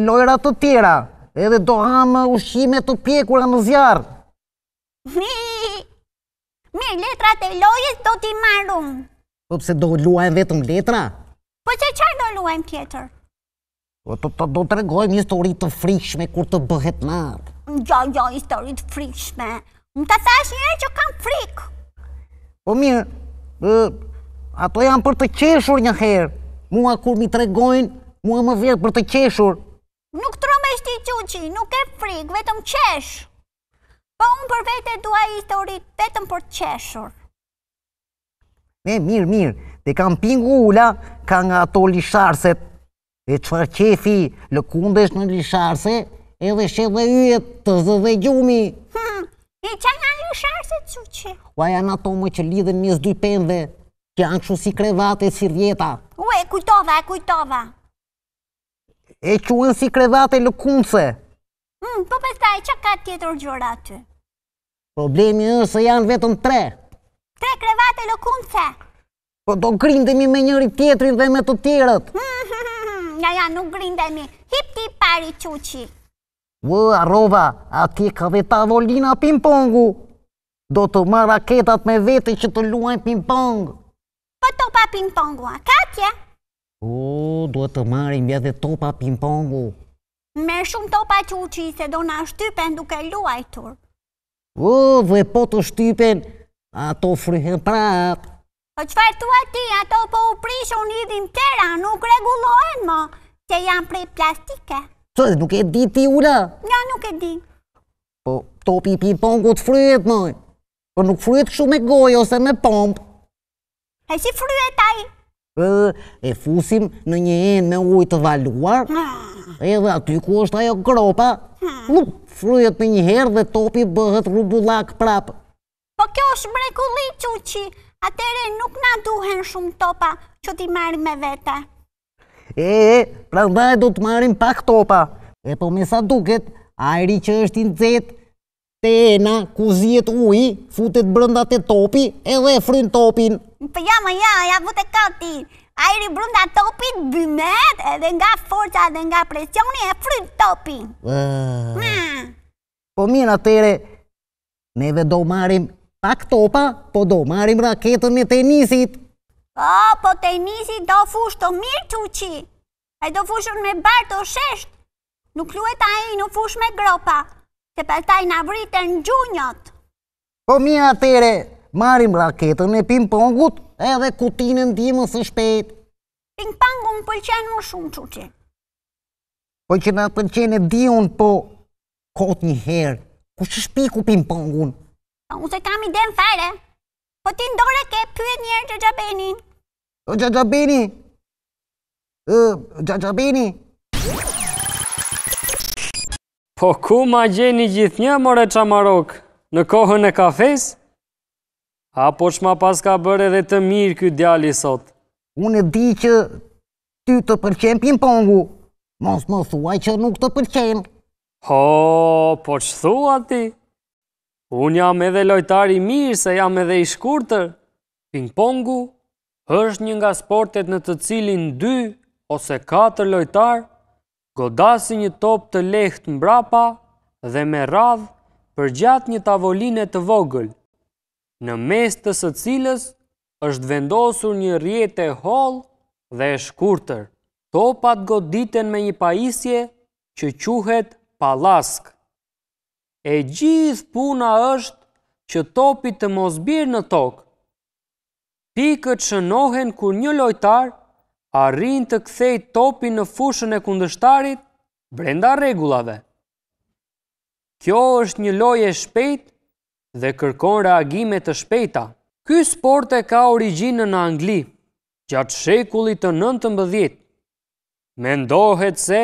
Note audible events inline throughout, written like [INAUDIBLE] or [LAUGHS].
lojra të tjera, edhe do hamë ushime të pjekura në zjarë. [LAUGHS] Mirë letrat e lojës do t'i marrum. Po pëse do luajnë vetëm letra? Po që qarë do luajnë tjetër? Po të do të regojnë histori të frishme kur të bëhet natë. Jo, jo, histori të frishme. Më të thash njerë që kam frikë. Po mirë, ato janë për të qeshur një herë. Mua kur mi të regojnë, mua më vjetë për të qeshur fuqi, nuk e frik, vetëm qesh. Po unë për vete dua i të rrit, vetëm për qeshur. E, mirë, mirë, dhe kam pingu ula, ka nga ato lisharset, e qëfar qefi, lëkundesh në lisharse, edhe shë dhe yjet të zë dhe gjumi. Hmm, e që nga lisharset, suqe? Ua janë ato më që lidhen mjës dy pende, që janë që si krevate, si rjeta. Ue, kujtova, kujtova. E quen si krevate lëkunëse. Hmm, po për që ka tjetër gjora të? Problemi është se janë vetën tre. Tre krevate lëkunëse? Po do grindemi me njëri tjetërin dhe me të tjerët. Hmm, [LAUGHS] ja, ja, nuk grindemi. Hip ti pari quqi. Vë, Arova, a ka dhe ta pimpongu. Do të marra ketat me vete që të luaj pingpong. Po to pa pimpongu, a ka tje? U, duhet të marim dhe topa pimpongu. Me shumë topa që se do nga shtypen duke luajtur. U, dhe po të shtypen, ato fryhen prapë. Po qëfar të ati, ato po u prishë unë idhim tëra, nuk regulohen më, që janë prej plastike. dhe nuk e di ti ula? Nja, jo, nuk e di. Po, topi pimpongu të fryhet moj, po nuk fryhet shumë me gojë ose me pompë. E si fryhet ai? e fusim në një enë me ujtë të valuar, edhe aty ku është ajo kropa, frujet në një herë dhe topi bëhet rubulak prapë. Po kjo është mrekulli, Quqi, atere nuk na duhen shumë topa që ti marim me vete. E, e, pra do të marim pak topa, e po me sa duket, ajri që është i nëzet, të na ku zjet uj, futet brëndat e topi, edhe frin topin. Për ja më ja, ja vë të kautin. Ajri brunda topin bëmet, edhe nga forca dhe nga presjoni e fryt topin. Po mirë atere, neve do marim pak topa, po do marim raketën e tenisit. O, po tenisit do fushë të mirë të uqi, e do fushën me bartë të sheshtë. Nuk luet a i në fushë me gropa, të pëltaj në vritën gjunjot. Po mirë atere, marim raketën e ping-pongut edhe kutinën ti më së shpejt. Ping-pongu më pëlqenë më shumë, quqe. Po që nga pëlqenë e di unë po, kotë një herë, ku që shpi ku ping Po, unë se kam i denë fare, po ti ndore ke pyë njerë të gjabeni. Të gjabeni? Të gjabeni? Po ku ma gjeni gjithë një, more qamarok? Në kohën e kafesë? Apo që ma pas ka bërë edhe të mirë kjo djali sot? Unë e di që ty të përqen pingpongu, mos më thua që nuk të përqen. Ho, po që thua ti? Unë jam edhe lojtari mirë se jam edhe i shkurëtër. Pingpongu është një nga sportet në të cilin 2 ose 4 lojtarë godasi një top të lehtë mbrapa dhe me radhë për gjatë një tavoline të vogël në mes të së cilës është vendosur një rjetë e hol dhe e shkurëtër. Topat goditen me një paisje që quhet palask. E gjithë puna është që topit të mos në tokë. Pikët shënohen kur një lojtar arrin të kthej topin në fushën e kundështarit brenda regullave. Kjo është një loje e shpejtë dhe kërkon reagime të shpejta. Ky sport e ka originë në Angli, gjatë shekullit të nëntë mbëdhjet. Mendohet se,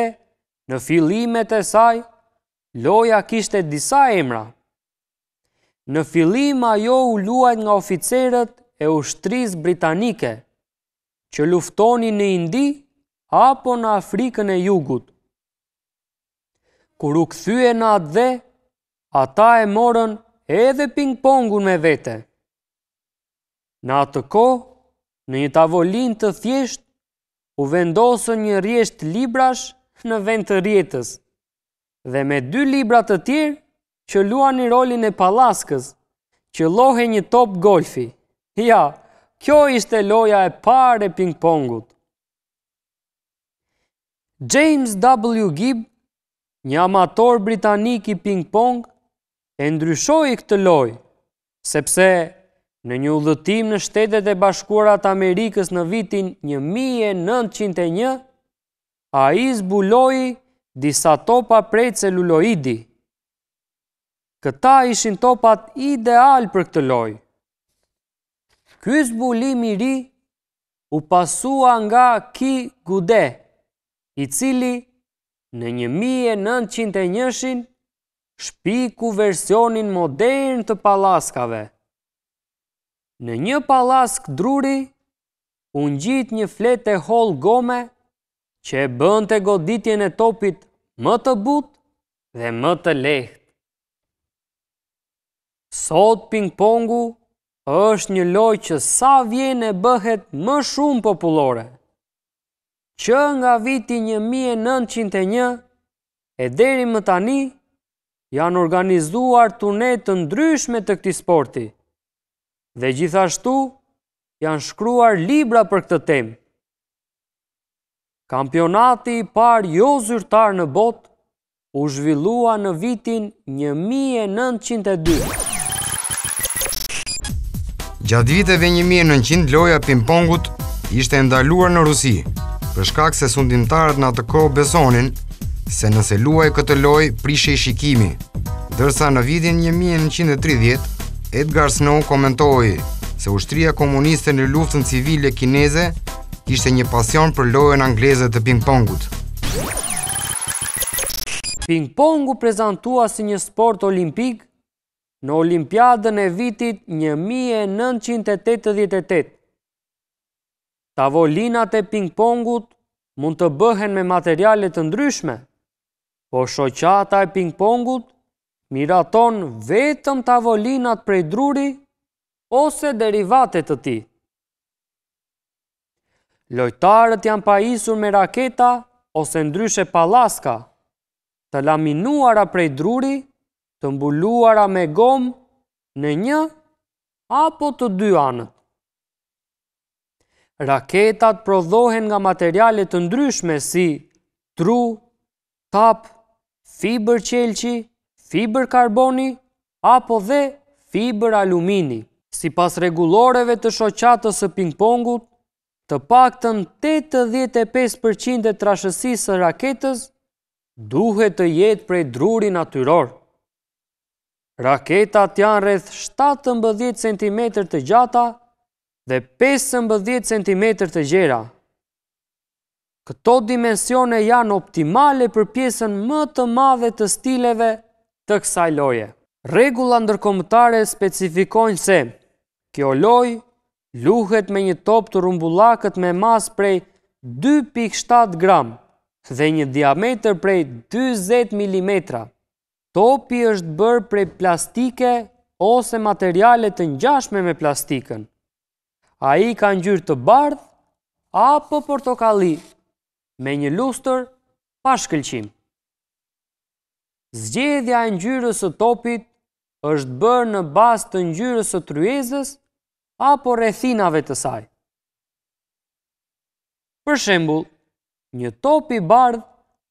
në filimet e saj, loja kishte disa emra. Në filim ajo u luajt nga oficerët e ushtriz britanike, që luftoni në Indi apo në Afrikën e jugut. u këthyë në atë dhe, ata e morën edhe ping-pongun me vete. Në atë ko, në një tavolin të thjesht, u vendosën një rjesht librash në vend të rjetës, dhe me dy librat të tjirë që luan një rolin e palaskës, që lohe një top golfi. Ja, kjo ishte loja e pare ping-pongut. James W. Gibb, një amator britanik i ping-pong, e ndryshoj i këtë loj, sepse në një udhëtim në shtetet e bashkurat Amerikës në vitin 1901, a i zbuloi disa topa prej celuloidi. Këta ishin topat ideal për këtë loj. zbulim i ri u pasua nga ki gude, i cili në 1901-shin, shpiku versionin modern të palaskave. Në një palask druri, unë gjitë një flet e hol gome që e bënd të goditjen e topit më të but dhe më të leht. Sot ping-pongu është një loj që sa vjen e bëhet më shumë populore. Që nga viti 1901 e deri më tani, janë organizuar tunet të ndryshme të këti sporti. Dhe gjithashtu janë shkruar libra për këtë tem. Kampionati i parë jo zyrtar në bot u zhvillua në vitin 1902. Gjatë viteve 1900, loja pimpongut ishte ndaluar në Rusi, përshkak se sundimtarët në atë kohë besonin se nëse luaj këtë loj, prishe i shikimi. Dërsa në vidin 1930, Edgar Snow komentoi se ushtria komuniste në luftën civile kineze ishte një pasion për lojën angleze të ping-pongut. Ping-pongu prezentua si një sport olimpik në olimpiadën e vitit 1988. Tavolinat e ping-pongut mund të bëhen me materialet të ndryshme, po shoqata e pingpongut miraton vetëm tavolinat prej druri ose derivatet të ti. Lojtarët janë pajisur me raketa ose ndryshe palaska, të laminuara prej druri, të mbuluara me gomë në një apo të dy anë. Raketat prodhohen nga materialet të ndryshme si tru, tapë, fiber qelqi, fiber karboni, apo dhe fiber alumini. Si pas reguloreve të shoqatës e pingpongut, të pak të në 85% e trashësisë e raketës duhet të jetë prej druri natyror. Raketat janë rreth 7-10 cm të gjata dhe 5-10 cm të gjera. Këto dimensione janë optimale për pjesën më të madhe të stileve të kësaj loje. Regula ndërkomëtare specifikojnë se kjo loj luhet me një top të rumbullakët me mas prej 2.7 gram dhe një diameter prej 20 mm. Topi është bërë prej plastike ose materiale të njashme me plastikën. A i ka njërë të bardhë apo portokalli me një lustër pa shkëlqim. Zgjedhja e ngjyrës së topit është bërë në bazë të ngjyrës së tryezës apo rrethinave të saj. Për shembull, një top i bardh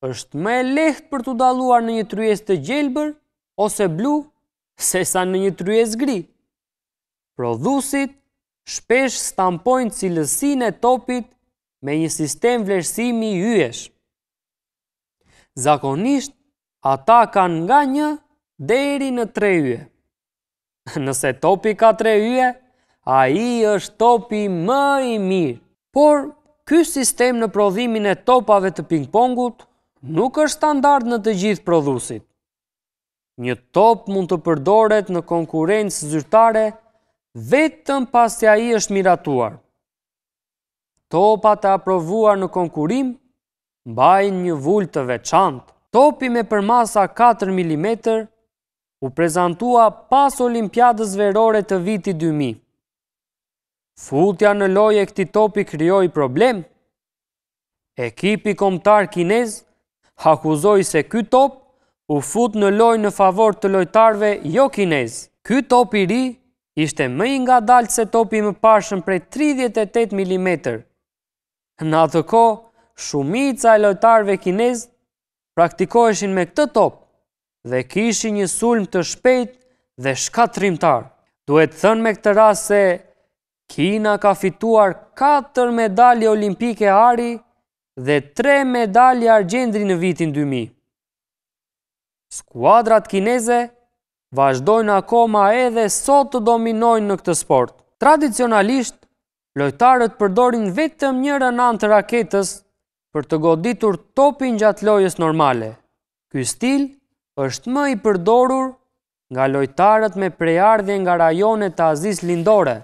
është më lehtë për t'u dalluar në një tryezë të gjelbër ose blu se sa në një tryezë gri. Prodhusit shpesh stampojnë cilësinë e topit me një sistem vlerësimi i yesh. Zakonisht ata kanë nga 1 deri në 3 yje. [LAUGHS] Nëse topi ka 3 yje, ai është topi më i mirë. Por ky sistem në prodhimin e topave të ping-pongut nuk është standard në të gjithë prodhuesit. Një top mund të përdoret në konkurrencë zyrtare vetëm pasi ai është miratuar topa të aprovuar në konkurim, mbajnë një vull të veçant. Topi me përmasa 4 mm u prezentua pas Olimpiadës verore të viti 2000. Futja në loj e këti topi kryoj problem. Ekipi komtar kinez hakuzoj se këtë top u fut në loj në favor të lojtarve jo kinez. Këtë topi ri ishte më nga dalë se topi më pashën prej 38 mm. Në atë ko, shumica e lojtarve kinez praktikoheshin me këtë top dhe kishi një sulm të shpejt dhe shkatrimtar. Duhet thënë me këtë ras se Kina ka fituar 4 medalje olimpike ari dhe 3 medalje argendri në vitin 2000. Skuadrat kineze vazhdojnë akoma edhe sot të dominojnë në këtë sport. Tradicionalisht, lojtarët përdorin vetëm njërë në antë raketës për të goditur topin gjatë lojës normale. Ky stil është më i përdorur nga lojtarët me prejardhje nga rajonet të Aziz Lindore,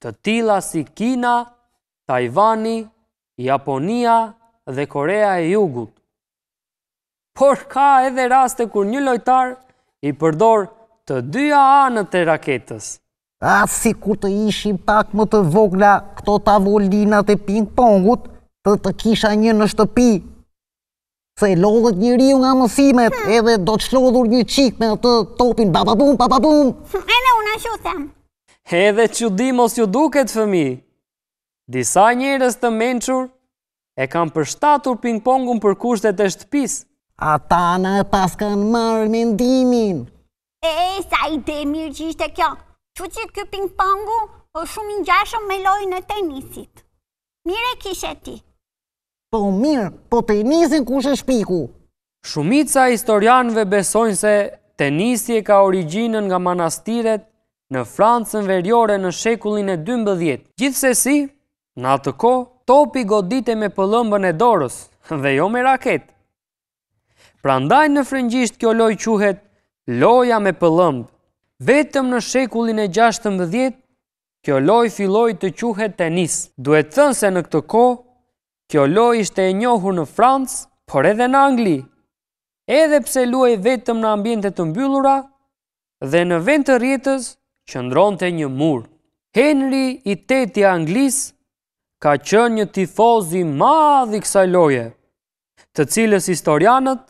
të tila si Kina, Tajvani, Japonia dhe Korea e Jugut. Por ka edhe raste kur një lojtar i përdor të dyja anët e raketës. A si të ishim pak më të vogla këto tavolinat e ping-pongut, të të kisha një në shtëpi, se lodhët një riu nga mësimet edhe do të shlodhur një qik me të topin bababum, bababum. Edhe unë ashtu them. Edhe që di mos ju duket, fëmi, disa njërës të menqur e kam përshtatur ping-pongun për kushtet e shtëpis. Ata në pas kanë marrë mendimin. E, sa i demir që ishte kjo, që që kjo ping-pongu o po shumë një gjashëm me lojnë e tenisit. Mire kishe ti? Po mirë, po tenisin ku shë shpiku? Shumica historianve besojnë se tenisi e ka originën nga manastiret në Francën verjore në shekullin e 12. Gjithse si, në atë ko, topi godite me pëllëmbën e dorës [LAUGHS] dhe jo me raket. Pra ndaj në frëngjisht kjo loj quhet loja me pëllëmbë. Vetëm në shekullin e 16, kjo loj filloj të quhet tenis. Duhet thënë se në këtë ko, kjo loj ishte e njohur në Francë, por edhe në Angli. Edhe pse luaj vetëm në ambjente të mbyllura dhe në vend të rjetës që ndronë të një mur. Henry i teti Anglis ka qënë një tifozi ma dhe loje, të cilës historianët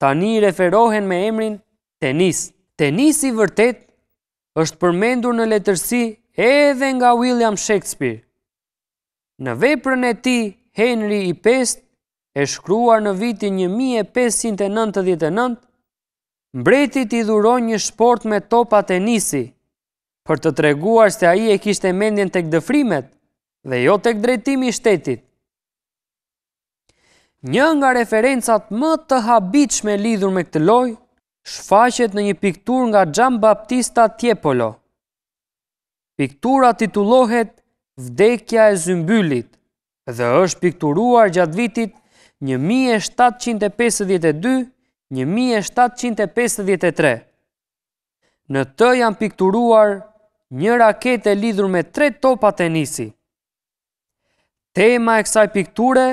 tani referohen me emrin tenisë tenisi vërtet është përmendur në letërsi edhe nga William Shakespeare. Në veprën e ti, Henry I e shkruar në vitin 1599, mbretit i dhuron një shport me topa tenisi, për të treguar se a i e kishtë e mendjen të këdëfrimet dhe jo të këdrejtimi shtetit. Një nga referencat më të habitsh me lidhur me këtë lojë, shfaqet në një piktur nga Gjan Baptista Tjepolo. Piktura titulohet Vdekja e Zymbyllit dhe është pikturuar gjatë vitit 1752-1753. Në të janë pikturuar një rakete lidhur me tre topa tenisi. Tema e kësaj pikture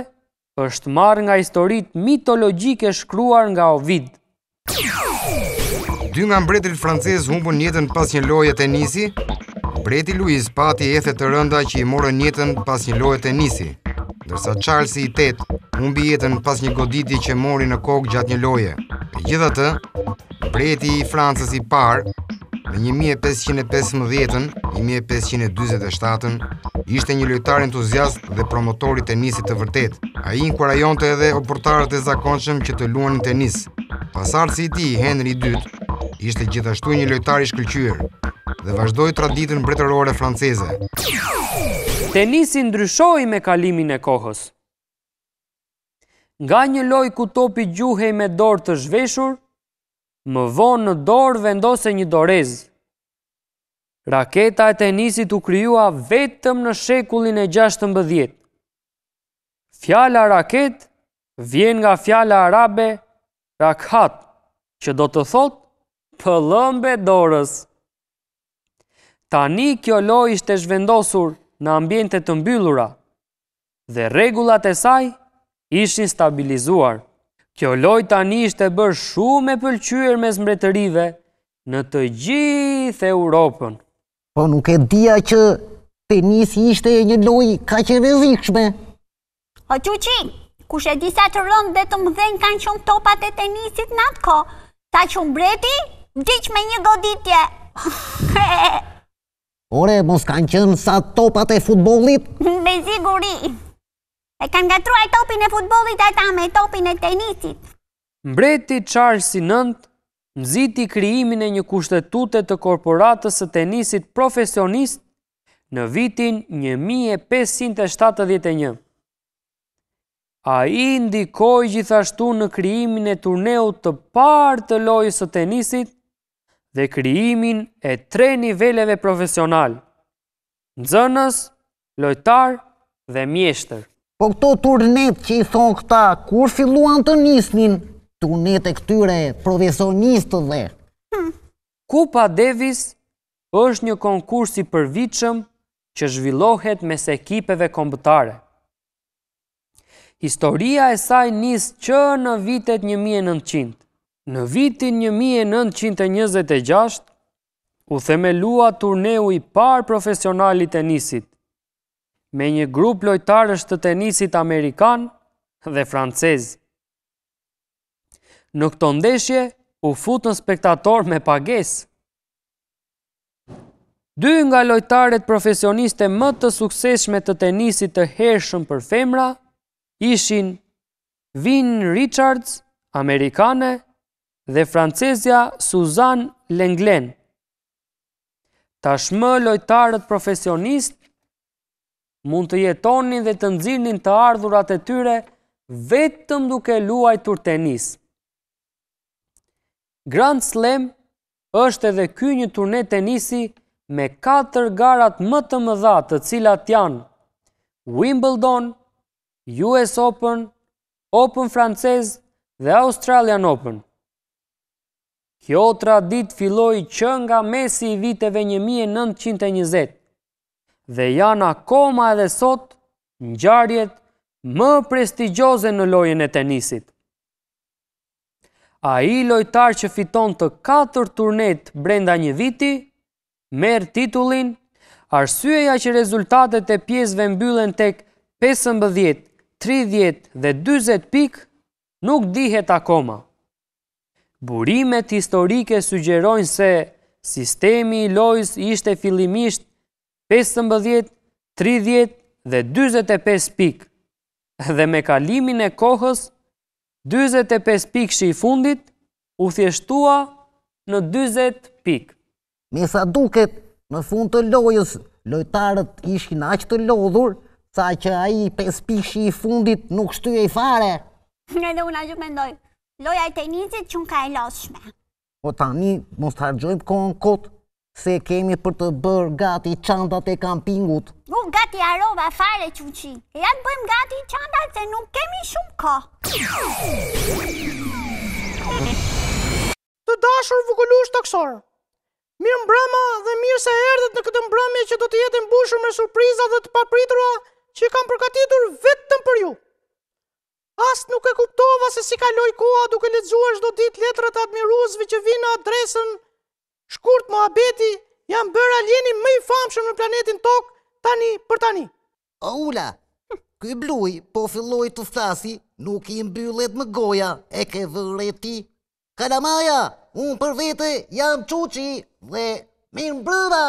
është marrë nga historit mitologjike shkruar nga Ovid. Yeah dy nga mbretërit francezë humbën jetën pas një loje tenisi, mbreti Louis pati ethe të rënda që i morën jetën pas një loje tenisi, ndërsa Charles i tetë humbi jetën pas një goditi që mori në kokë gjatë një loje. E gjitha të, mbreti i Francës i parë, në 1515-ën, 1527 ishte një lojtar entuziast dhe promotori tenisit të vërtet. A i nkurajon të edhe oportarët e zakonshëm që të luan në tenis. Pasartë si ti, Henry II, ishte gjithashtu një lojtar i shkëlqyer dhe vazhdoi traditën mbretërore franceze. Tenisi ndryshoi me kalimin e kohës. Nga një loj ku topi gjuhej me dorë të zhveshur, më vonë në dorë vendose një dorez. Raketa e tenisit u kryua vetëm në shekullin e 16. Fjala raket vjen nga fjala arabe rakhat, që do të thotë pëllëmbe dorës. Tani kjo loj ishte zhvendosur në ambjente të mbyllura dhe regullat e saj ishin stabilizuar. Kjo loj tani ishte bërë shumë e pëlqyër me zmretërive në të gjithë Europën. Po nuk e dhja që tenisi ishte një loj ka që rezikshme. O kush kushe disa të rëndë dhe të mëdhen kanë qënë topat e tenisit në atë ko, ta që mbreti Gjithë me një goditje. [LAUGHS] Ore, mos kanë qënë sa topat e futbolit? [LAUGHS] Me siguri. E kanë gatrua topin e futbolit e ta me topin e tenisit. Mbreti Charles i nëndë, nëziti kriimin e një kushtetute të korporatës të tenisit profesionist në vitin 1571. A i ndikoj gjithashtu në krijimin e turneut të partë të lojës të tenisit, dhe kriimin e tre niveleve profesional, nëzënës, lojtar dhe mjeshtër. Po këto turnet që i thonë këta, kur filluan të nisnin turnet e këtyre profesionistë dhe? Hmm. Kupa Davis është një konkursi për që zhvillohet mes ekipeve kombëtare. Historia e saj nisë që në vitet 1900. Në vitin 1926, u themelua turneu i par profesional i tenisit, me një grup lojtarës të tenisit Amerikan dhe Francez. Në këto ndeshje, u futën spektator me pages. Dy nga lojtarët profesioniste më të sukseshme të tenisit të hershëm për femra, ishin Vin Richards, Amerikane, dhe francezja Suzanne Lenglen. Tashmë lojtarët profesionist mund të jetonin dhe të nëzirnin të ardhurat e tyre vetëm duke luaj tur tenis. Grand Slam është edhe ky një turne tenisi me 4 garat më të më dha të cilat janë Wimbledon, US Open, Open Francez dhe Australian Open. Kjo tradit filloj që nga mesi i viteve 1920 dhe janë akoma edhe sot në gjarjet më prestigjoze në lojën e tenisit. A i lojtar që fiton të 4 turnet brenda një viti, merë titullin, arsyeja që rezultatet e pjesëve mbyllen tek 15, 30 dhe 20 pik, nuk dihet akoma. Burimet historike sugjerojnë se sistemi i lojës ishte fillimisht 15, 30 dhe 25 pik, dhe me kalimin e kohës 25 pik shi fundit u thjeshtua në 20 pik. Me sa duket në fund të lojës, lojtarët ishin aqë të lodhur, sa që aji 5 pik shi fundit nuk shtu e i fare. Nga dhe unë aqë mendojë loja e tenisit që në ka e loshme. Po tani, mos të hargjojmë kohën kotë, se kemi për të bërë gati qandat e kampingut. Nuk gati arova fare që uqi, e bëjmë gati qandat se nuk kemi shumë kohë. Të dashur vukullush të kësor, mirë mbrama dhe mirë se erdhët në këtë mbrami që do të jetë mbushur me surpriza dhe të papritrua që i kam përkatitur vetëm për ju. Asë nuk e kuptova se si kaloj koha duke ledzua shdo dit letrat admiruzve që vina adresën shkurt më abeti, jam bërë alieni më i famshëm në planetin tokë tani për tani. A ula, hm, këj bluj, po filloj të thasi, nuk i mbyllet më goja, e ke vërreti. Kalamaja, unë për vete jam quqi dhe mirë mbrëma.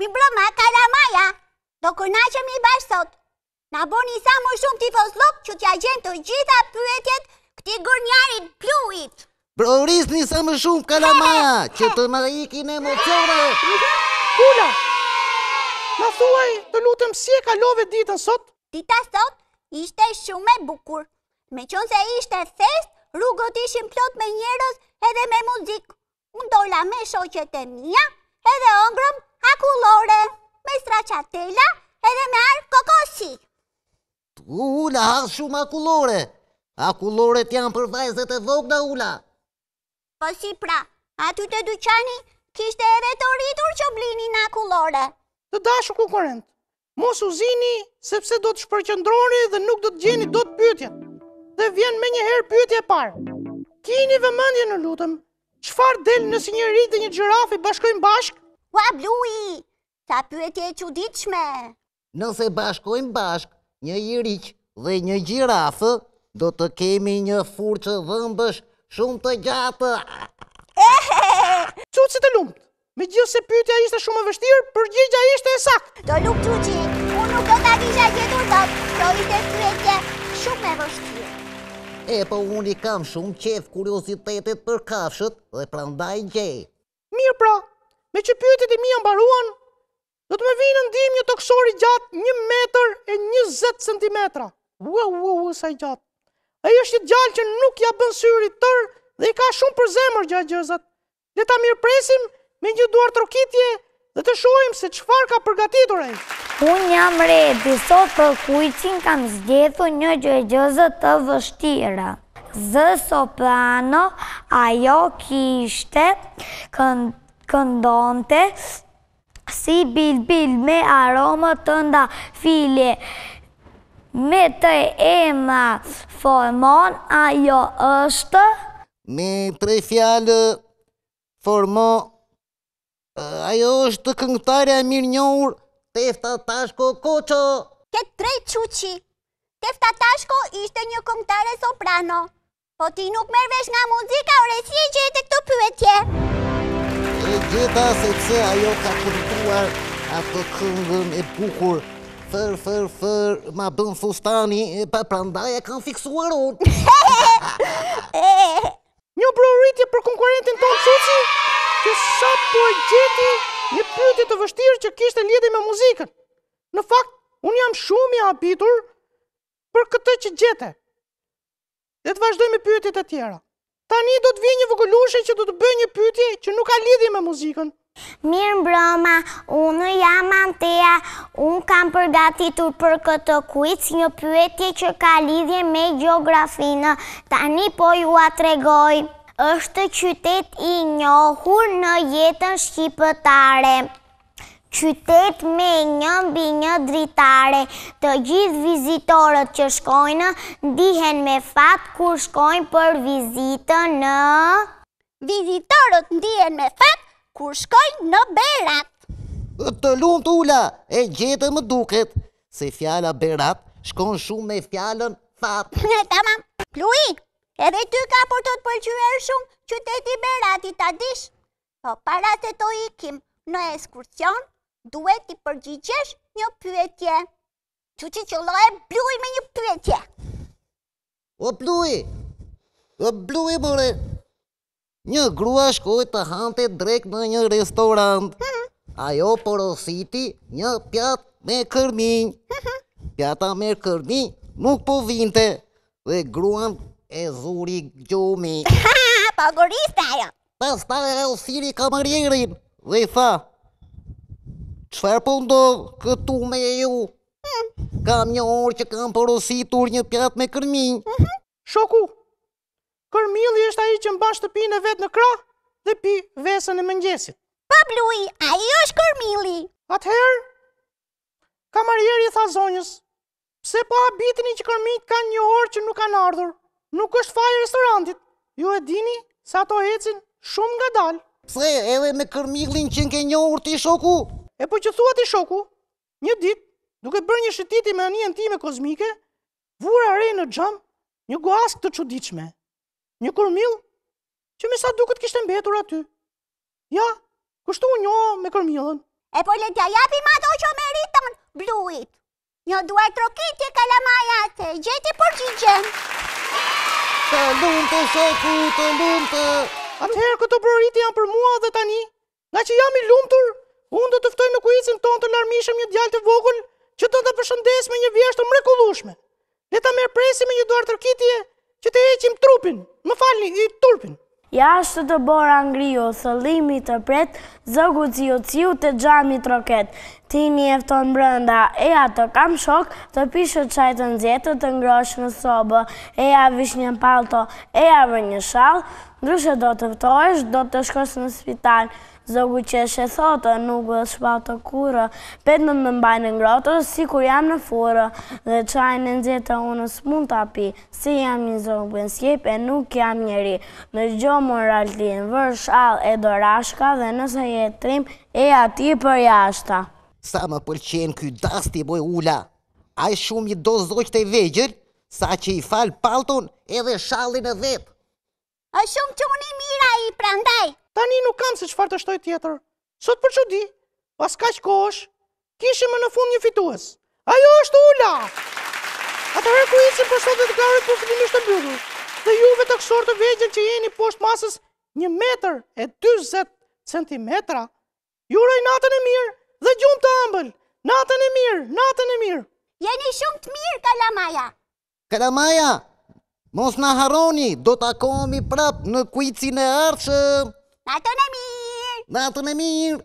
Mirë mbrëma, kalamaja, do kërna që mi bashkë sot, Na boni sa më shumë ti poslop që t'ja gjenë të gjitha pyetjet këti gërnjarit pluit. Broris një sa më shumë kalama që të më ikin emocione. Kula, ma thuaj të lutëm si e kalove ditën sot? Dita sot ishte shumë e bukur. Me qënë se ishte fest, rrugët ishim plot me njerës edhe me muzikë. Unë dola me shoqet e mija edhe ëngrëm ku Ula, ha shumë akullore. Akulloret janë për vajzët e vogla, ula. Po si pra, aty të dyqani kishte edhe të rritur që blinin akullore. Të dashu kukurent, mos u zini sepse do të shpërqëndroni dhe nuk do të gjeni do të pytja. Dhe vjen me njëherë pytje parë. Kini vëmëndje në lutëm, qëfar del nësi një rritë dhe një gjirafi bashkojnë bashkë? Ua, blui, ta pyetje e quditshme. Nëse bashkojnë bashkë, një iriq dhe një gjirafë, do të kemi një furë që dhëmbësh shumë të gjatë. [LAUGHS] Cucë si të lumë, me gjithë se pytja ishte shumë vështirë, përgjigja ishte e sakë. Do lukë të qi, unë nuk do të adisha gjithur të të të të të shumë e vështirë. E po unë i kam shumë të kuriositetet për kafshët dhe prandaj të Mirë pra, me që të e mi të do të me vinë ndim një toksori gjatë një meter e njëzet centimetra. Ua, ua, ua, sa i gjatë. E është një gjallë që nuk ja bën syri tërë dhe i ka shumë për zemër gjatë gjëzat. Le ta mirë presim me një duar të rokitje dhe të shojmë se qëfar ka përgatitur e. Unë jam redi, sot për kujqin kam zgjethu një gjëgjëzët të vështira. Zë soprano, ajo kishte, kënd këndonte si bil bil me aromë të nda file me të e formon ajo është me tre fjallë formon ajo është këngëtarja mirë njohur tefta tashko koqo Këtë tre quqi tefta tashko ishte një këngëtare soprano po ti nuk mërvesh nga muzika ore si e gjete këtu pyetje. E gjitha se ajo ka përtuar ato këngën e bukur Fër, fër, fër, ma bën fustani e pa prandaj e kanë fiksuar unë [LAUGHS] Një prorritje për konkurentin tonë suci që sa për po gjithi një pyti të vështirë që kishtë e lidi me muzikën Në fakt, unë jam shumë i apitur për këtë që gjithë dhe të vazhdoj me pyëtit e tjera. Tani do të vinë një vëgullushe që do të bëjë një pytje që nuk ka lidhje me muzikën. Mirë mbroma, unë jam Antea, unë kam përgatitur për këtë kujtës një pyetje që ka lidhje me geografinë. Tani po ju atregoj, është qytet i njohur në jetën shqipëtare qytet me një mbi një dritare. Të gjithë vizitorët që shkojnë, ndihen me fatë kur shkojnë për vizitë në... Vizitorët ndihen me fatë kur shkojnë në berat. Të lumë të ula, e gjithë më duket, se fjala berat shkon shumë me fjallën fatë. Në tamam, Plui, edhe ty ka për të të shumë qyteti beratit të Po para se të ikim në eskursion, duhet t'i përgjigjesh një pyetje. Që që që lojë bluj me një pyetje. O bluj, o bluj, more. Një grua shkoj të hante drek në një restorant. Ajo porositi një pjat me kërmin. Pjata me kërmin nuk po vinte dhe gruan e zuri gjumi. Ha, [LAUGHS] pa goriste ajo. Pas ta e elfiri kamarjerin dhe i tha, Qëfar po ndodhë këtu me ju? Kam një orë që kam porositur një pjatë me kërminjë. Shoku, kërmili është aji që mba shtëpinë në vetë në kra dhe pi vesën e mëngjesit. Pablui, aji është kërmili. Atëherë, kamarjeri i tha zonjës, pse po abitini që kërmit ka një orë që nuk kanë ardhur, nuk është fajë restorantit, ju e dini sa to hecin shumë nga dalë. Pse, edhe me kërmiklin që nke një orë ti Shoku? E po që thua ti shoku, një ditë, duke bërë një shëtiti me anjen ti me kozmike, vura rej në gjam, një guask të qudichme, një kërmil, që me sa duket kishtë mbetur aty. Ja, kështu unjo me kërmilën. E po le t'ja japi ma do që meriton, bluit. Një duar trokit e kalamaja të gjeti për gjigjen. Të lumë të shoku, të lumë të... Atëherë këto bërriti janë për mua dhe tani, nga që jam i lumëtur, unë do ftoj në kuizin ton të larmishëm një djallë të vogël që të të përshëndes me një vjeshtë të mrekullushme. Le ta merë presi me një duartë tërkitje që të eqim trupin, më falni, i turpin. Ja shtë të borë angrio, thëllimi të pret, zëgu ciu ciu të gjami të roket. Ti një efton brënda, e ja të kam shok, të pishë të qajtë në zjetë të ngrosh në sobë, e ja vish një palto, e ja vë një shalë, ndryshë do të vëtojsh, do të shkosh në spital. Zogu që është e thotë, nuk dhe shpatë të kurë, petë në më mbajnë në ngrotë, si kur jam në furë, dhe qajnë në nëzjetë të unës mund të api, si jam një zogu në e nuk jam njeri. Në gjohë moralti, vërë shalë e dorashka, dhe nëse jetë trim, e ati për jashta. Sa më përqenë këj dasti, boj ula, a i shumë i do zogu e i vegjër, sa që i falë palton edhe shalën e vetë. A shumë që unë i mira i prandaj. Tani nuk kam se qëfar të shtoj tjetër. Sot për që di, pas ka që kosh, kishim në fund një fitues. Ajo është ula! Atëherë ku isim për sot dhe të kare për këtë njështë të mbyllu. Dhe juve të kësor të vegjën që jeni poshtë masës një meter e 20 centimetra, juroj natën e mirë dhe gjumë të ambël. Natën e mirë, natën e mirë. Jeni shumë të mirë, Kalamaja. Kalamaja, mos në haroni, do të akomi prapë në kujci në Nato Namir! Nato Namir!